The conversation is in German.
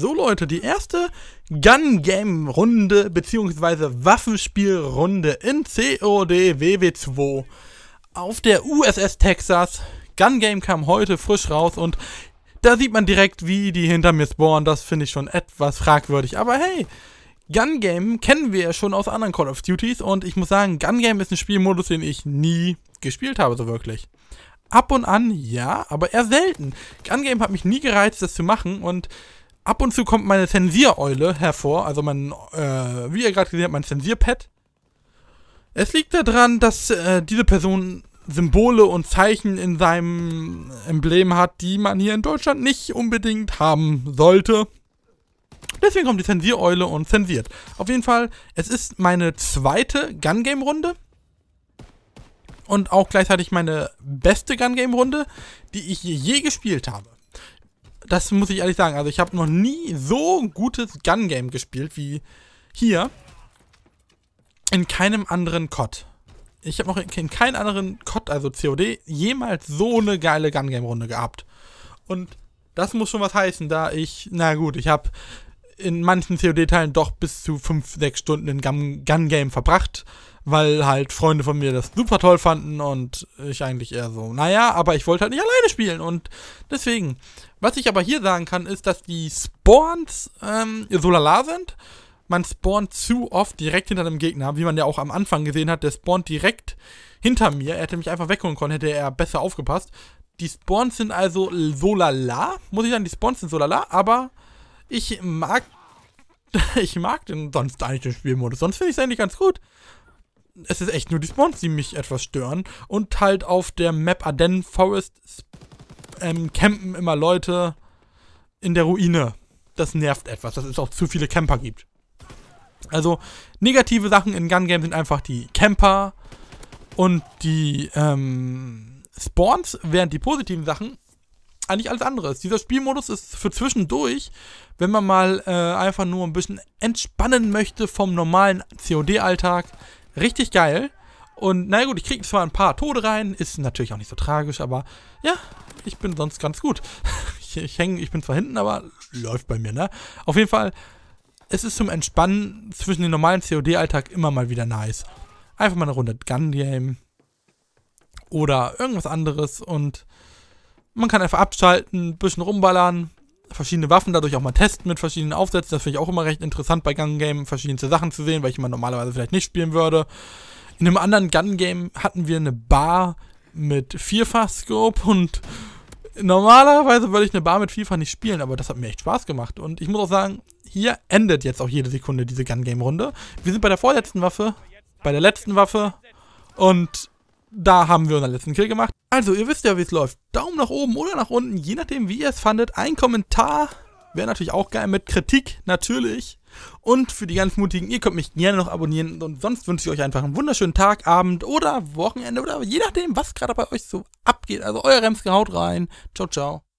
So Leute, die erste Gun Game Runde bzw. Waffenspielrunde in COD WW2 auf der USS Texas. Gun Game kam heute frisch raus und da sieht man direkt, wie die hinter mir spawnen. Das finde ich schon etwas fragwürdig. Aber hey, Gun Game kennen wir ja schon aus anderen Call of Duties und ich muss sagen, Gun Game ist ein Spielmodus, den ich nie gespielt habe, so wirklich. Ab und an ja, aber eher selten. Gun Game hat mich nie gereizt, das zu machen und ab und zu kommt meine Zensiereule hervor, also mein, äh, wie ihr gerade gesehen habt, mein Zensierpad. Es liegt daran, dass äh, diese Person Symbole und Zeichen in seinem Emblem hat, die man hier in Deutschland nicht unbedingt haben sollte. Deswegen kommt die Zensiereule und zensiert. Auf jeden Fall, es ist meine zweite Gun Game Runde und auch gleichzeitig meine beste Gun Game Runde, die ich je gespielt habe das muss ich ehrlich sagen. Also ich habe noch nie so ein gutes Gun-Game gespielt wie hier. In keinem anderen COD. Ich habe noch in keinem anderen COD, also COD, jemals so eine geile Gun-Game-Runde gehabt. Und das muss schon was heißen, da ich, na gut, ich habe in manchen COD-Teilen doch bis zu 5, 6 Stunden in Gun-Game verbracht, weil halt Freunde von mir das super toll fanden und ich eigentlich eher so, naja, aber ich wollte halt nicht alleine spielen und deswegen. Was ich aber hier sagen kann, ist, dass die Spawns ähm, solala sind. Man spawnt zu oft direkt hinter einem Gegner, wie man ja auch am Anfang gesehen hat, der spawnt direkt hinter mir. Er hätte mich einfach wegholen können, hätte er besser aufgepasst. Die Spawns sind also solala, muss ich sagen, die Spawns sind solala, aber ich mag. ich mag den sonst eigentlich den Spielmodus. Sonst finde ich es eigentlich ganz gut. Es ist echt nur die Spawns, die mich etwas stören. Und halt auf der Map Aden Forest ähm, campen immer Leute in der Ruine. Das nervt etwas, dass es auch zu viele Camper gibt. Also, negative Sachen in Gun Game sind einfach die Camper und die ähm, Spawns, während die positiven Sachen eigentlich alles andere ist. Dieser Spielmodus ist für zwischendurch, wenn man mal äh, einfach nur ein bisschen entspannen möchte vom normalen COD-Alltag, richtig geil. Und naja gut, ich kriege zwar ein paar Tode rein, ist natürlich auch nicht so tragisch, aber ja, ich bin sonst ganz gut. ich, ich hänge, ich bin zwar hinten, aber läuft bei mir, ne? Auf jeden Fall, es ist zum Entspannen zwischen dem normalen COD-Alltag immer mal wieder nice. Einfach mal eine Runde Gun Game oder irgendwas anderes und man kann einfach abschalten, ein bisschen rumballern, verschiedene Waffen dadurch auch mal testen mit verschiedenen Aufsätzen. Das finde ich auch immer recht interessant bei Gun Game, verschiedenste Sachen zu sehen, welche man normalerweise vielleicht nicht spielen würde. In einem anderen Gun Game hatten wir eine Bar mit Vierfach-Scope und normalerweise würde ich eine Bar mit Vierfach nicht spielen, aber das hat mir echt Spaß gemacht. Und ich muss auch sagen, hier endet jetzt auch jede Sekunde diese Gun Game Runde. Wir sind bei der vorletzten Waffe, bei der letzten Waffe und da haben wir unseren letzten Kill gemacht. Also, ihr wisst ja, wie es läuft. Daumen nach oben oder nach unten, je nachdem, wie ihr es fandet. Ein Kommentar wäre natürlich auch geil mit Kritik, natürlich. Und für die ganz Mutigen, ihr könnt mich gerne noch abonnieren. Und sonst wünsche ich euch einfach einen wunderschönen Tag, Abend oder Wochenende oder je nachdem, was gerade bei euch so abgeht. Also, euer Remske, haut rein. Ciao, ciao.